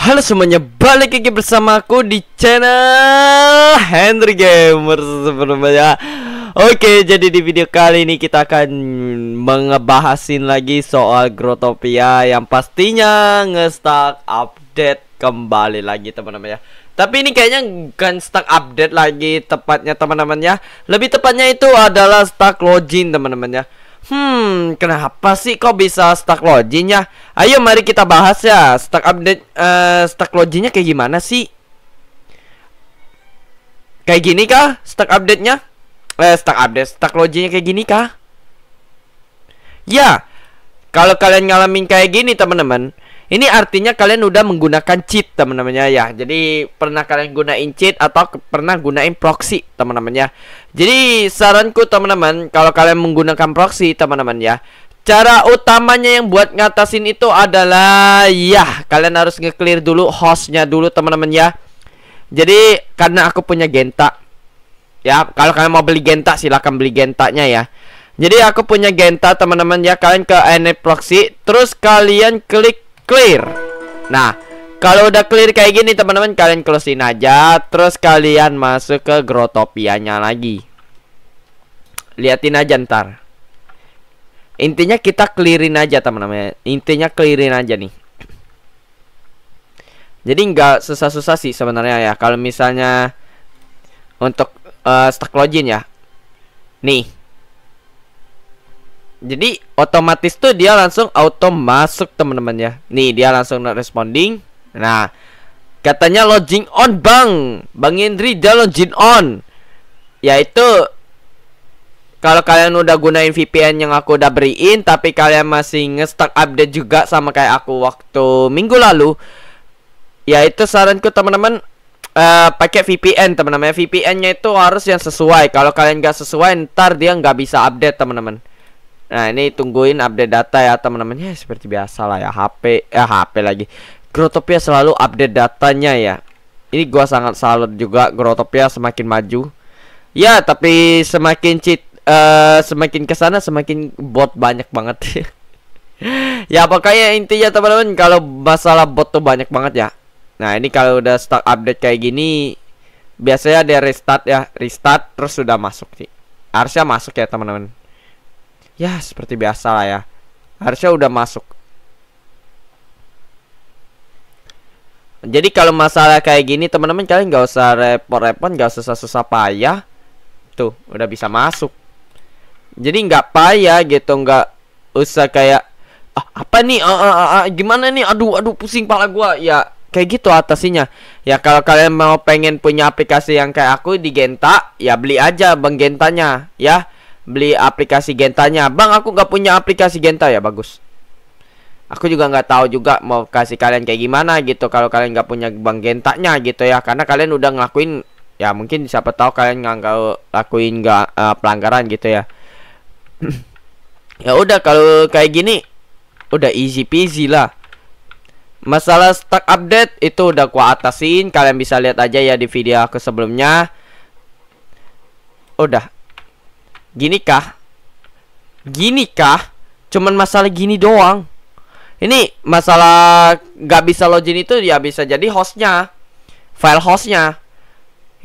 Halo semuanya, balik lagi bersama aku di channel Henry Gamer sebenarnya. Oke, jadi di video kali ini kita akan mengebahasin lagi soal Grotopia yang pastinya ngestak update kembali lagi teman-teman ya. Tapi ini kayaknya bukan stack update lagi tepatnya teman-teman ya. Lebih tepatnya itu adalah stuck login teman-teman ya. Hmm, kenapa sih kok bisa stuck loginnya? Ayo mari kita bahas ya, stuck update uh, stuck loginnya kayak gimana sih? Kayak gini kah stuck update-nya? Eh, stuck update, stuck loginnya kayak gini kah? Ya, kalau kalian ngalamin kayak gini teman-teman, ini artinya kalian udah menggunakan cheat teman teman ya. Jadi pernah kalian gunain cheat atau pernah gunain proxy teman teman ya. Jadi saranku teman-teman kalau kalian menggunakan proxy teman-teman ya. Cara utamanya yang buat ngatasin itu adalah ya kalian harus nge-clear dulu hostnya dulu teman-teman ya. Jadi karena aku punya Genta ya kalau kalian mau beli Genta silahkan beli Gentanya ya. Jadi aku punya Genta teman-teman ya kalian ke NA proxy terus kalian klik clear Nah kalau udah clear kayak gini teman-teman kalian closein aja Terus kalian masuk ke grotopianya lagi Liatin aja ntar Intinya kita clearin aja teman-teman Intinya clearin aja nih Jadi nggak susah-susah sih sebenarnya ya Kalau misalnya Untuk uh, eh, stack login ya Nih jadi otomatis tuh dia langsung auto masuk teman-teman ya. Nih dia langsung not responding. Nah katanya login on bang, bang Indri dia login on. Yaitu kalau kalian udah gunain VPN yang aku udah beriin, tapi kalian masih ngestak update juga sama kayak aku waktu minggu lalu. Yaitu saranku teman-teman Uh, pakai VPN teman-teman VPN-nya itu harus yang sesuai kalau kalian nggak sesuai ntar dia nggak bisa update teman-teman Nah ini tungguin update data ya teman-teman ya seperti biasa lah ya HP eh HP lagi Grotopia selalu update datanya ya Ini gua sangat salut juga Grotopia semakin maju Ya tapi semakin cheat uh, eh, semakin kesana semakin bot banyak banget Ya pokoknya intinya teman-teman kalau masalah bot tuh banyak banget ya Nah ini kalau udah stuck update kayak gini Biasanya dia restart ya Restart terus sudah masuk sih Harusnya masuk ya teman-teman Ya seperti biasa lah ya Harusnya udah masuk Jadi kalau masalah kayak gini teman-teman kalian nggak usah repot-repot nggak usah susah-susah payah Tuh udah bisa masuk Jadi nggak payah gitu nggak usah kayak ah, apa nih ah, ah, ah, ah gimana nih aduh aduh pusing pala gua ya kayak gitu atasinya ya kalau kalian mau pengen punya aplikasi yang kayak aku di Genta ya beli aja bang Gentanya ya beli aplikasi gentanya bang aku nggak punya aplikasi genta ya bagus aku juga nggak tahu juga mau kasih kalian kayak gimana gitu kalau kalian nggak punya bang gentanya gitu ya karena kalian udah ngelakuin ya mungkin siapa tahu kalian nggak lakuin nggak uh, pelanggaran gitu ya ya udah kalau kayak gini udah easy peasy lah masalah stuck update itu udah ku atasin kalian bisa lihat aja ya di video aku sebelumnya udah Gini kah? Gini kah? Cuman masalah gini doang. Ini masalah gak bisa login itu ya bisa jadi hostnya, file hostnya.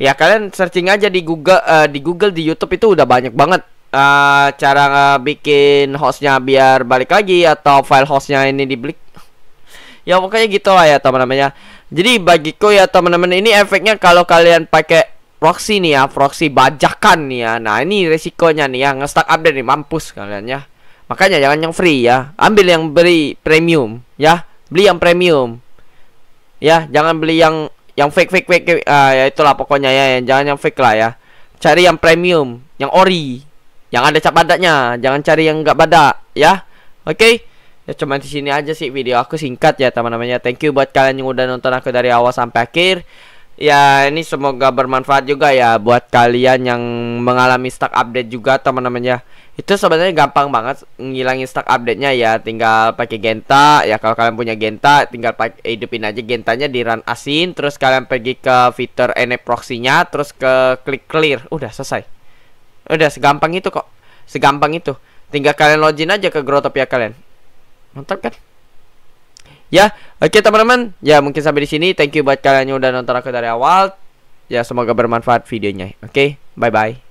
Ya kalian searching aja di Google, uh, di Google di YouTube itu udah banyak banget uh, cara uh, bikin hostnya biar balik lagi atau file hostnya ini dibeli. ya pokoknya gitu lah ya teman-teman ya. Jadi bagiku ya teman-teman ini efeknya kalau kalian pakai proxy nih ya, proxy bajakan nih ya. Nah, ini resikonya nih ya, ngestak update nih mampus kalian ya. Makanya jangan yang free ya. Ambil yang beli premium ya. Beli yang premium. Ya, jangan beli yang yang fake fake fake Ah ya itulah pokoknya ya, Jangan yang fake lah ya. Cari yang premium, yang ori, yang ada cap badaknya. Jangan cari yang enggak badak ya. Oke. Ya cuma di sini aja sih video aku singkat ya teman-teman ya. Thank you buat kalian yang udah nonton aku dari awal sampai akhir ya ini semoga bermanfaat juga ya buat kalian yang mengalami stuck update juga teman-teman ya. itu sebenarnya gampang banget ngilangin stuck update-nya ya tinggal pakai genta ya kalau kalian punya genta tinggal pakai hidupin aja gentanya di run asin terus kalian pergi ke fitur enable proxy-nya terus ke klik clear udah selesai udah segampang itu kok segampang itu tinggal kalian login aja ke Grotopia kalian mantap kan ya Oke teman-teman, ya mungkin sampai di sini. Thank you buat kalian yang udah nonton aku dari awal. Ya semoga bermanfaat videonya. Oke, bye bye.